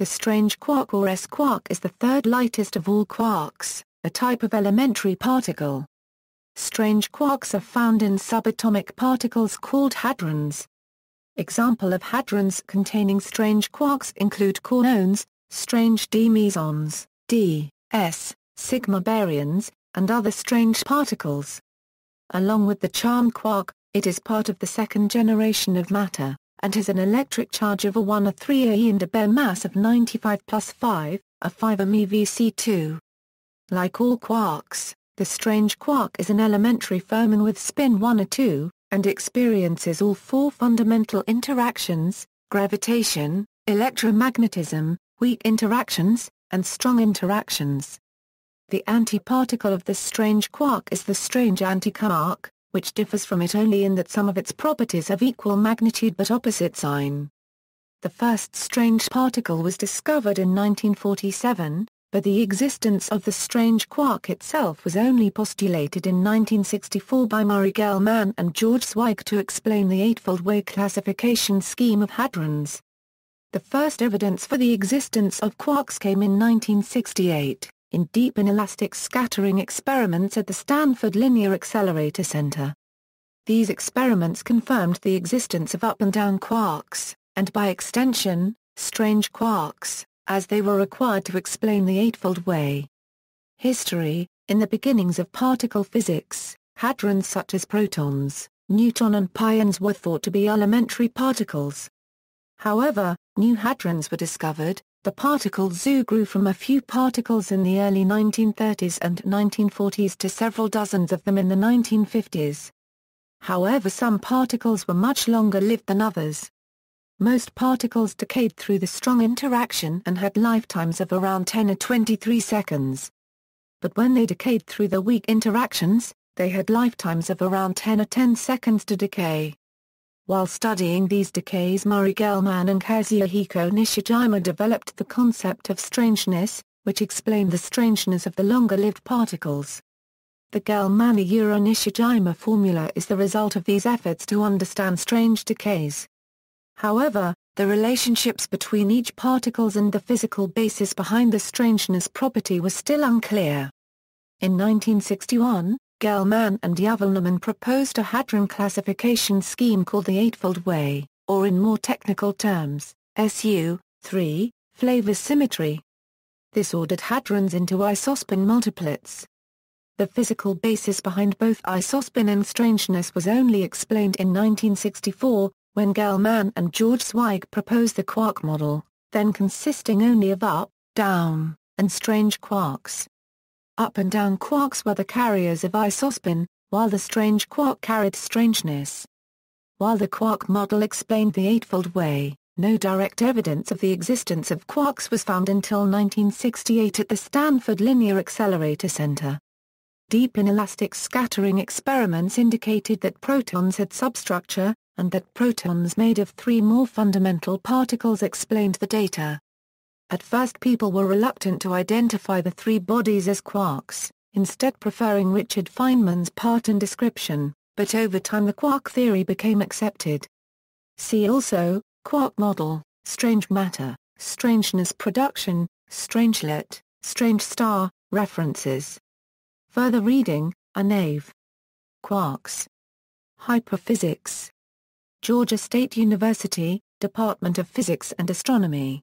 The strange quark or S-quark is the third lightest of all quarks, a type of elementary particle. Strange quarks are found in subatomic particles called hadrons. Example of hadrons containing strange quarks include cornones, strange d mesons, d, s, sigma baryons, and other strange particles. Along with the charm quark, it is part of the second generation of matter and has an electric charge of a 1 a 3 AE and a bare mass of 95 plus 5, a 5 m EVC2. Like all quarks, the strange quark is an elementary fermion with spin 1 a 2, and experiences all four fundamental interactions, gravitation, electromagnetism, weak interactions, and strong interactions. The antiparticle of the strange quark is the strange antiquark, which differs from it only in that some of its properties have equal magnitude but opposite sign. The first strange particle was discovered in 1947, but the existence of the strange quark itself was only postulated in 1964 by Murray Gell-Mann and George Zweig to explain the eightfold way classification scheme of hadrons. The first evidence for the existence of quarks came in 1968, in deep inelastic scattering experiments at the Stanford Linear Accelerator Center. These experiments confirmed the existence of up and down quarks, and by extension, strange quarks, as they were required to explain the Eightfold Way. History, in the beginnings of particle physics, hadrons such as protons, neutron and pions were thought to be elementary particles. However, new hadrons were discovered, the particle zoo grew from a few particles in the early 1930s and 1940s to several dozens of them in the 1950s. However some particles were much longer lived than others. Most particles decayed through the strong interaction and had lifetimes of around 10 or 23 seconds. But when they decayed through the weak interactions, they had lifetimes of around 10 or 10 seconds to decay. While studying these decays Murray Gell-Mann and Kazuhiko Nishijima developed the concept of strangeness, which explained the strangeness of the longer-lived particles. The Gell-Mann-Euro-Nishijima formula is the result of these efforts to understand strange decays. However, the relationships between each particles and the physical basis behind the strangeness property was still unclear. In 1961, Gell-Mann and Yavelnaman proposed a hadron classification scheme called the Eightfold Way, or in more technical terms, SU, 3, flavor symmetry. This ordered hadrons into isospin multiplets. The physical basis behind both isospin and strangeness was only explained in 1964, when Gell-Mann and George Zweig proposed the quark model, then consisting only of up, down, and strange quarks. Up and down quarks were the carriers of isospin, while the strange quark carried strangeness. While the quark model explained the Eightfold Way, no direct evidence of the existence of quarks was found until 1968 at the Stanford Linear Accelerator Center. Deep inelastic scattering experiments indicated that protons had substructure, and that protons made of three more fundamental particles explained the data. At first people were reluctant to identify the three bodies as quarks, instead preferring Richard Feynman's part and description, but over time the quark theory became accepted. See also, quark model, strange matter, strangeness production, strangelet, strange star, references. Further reading, nave. Quarks. Hyperphysics. Georgia State University, Department of Physics and Astronomy.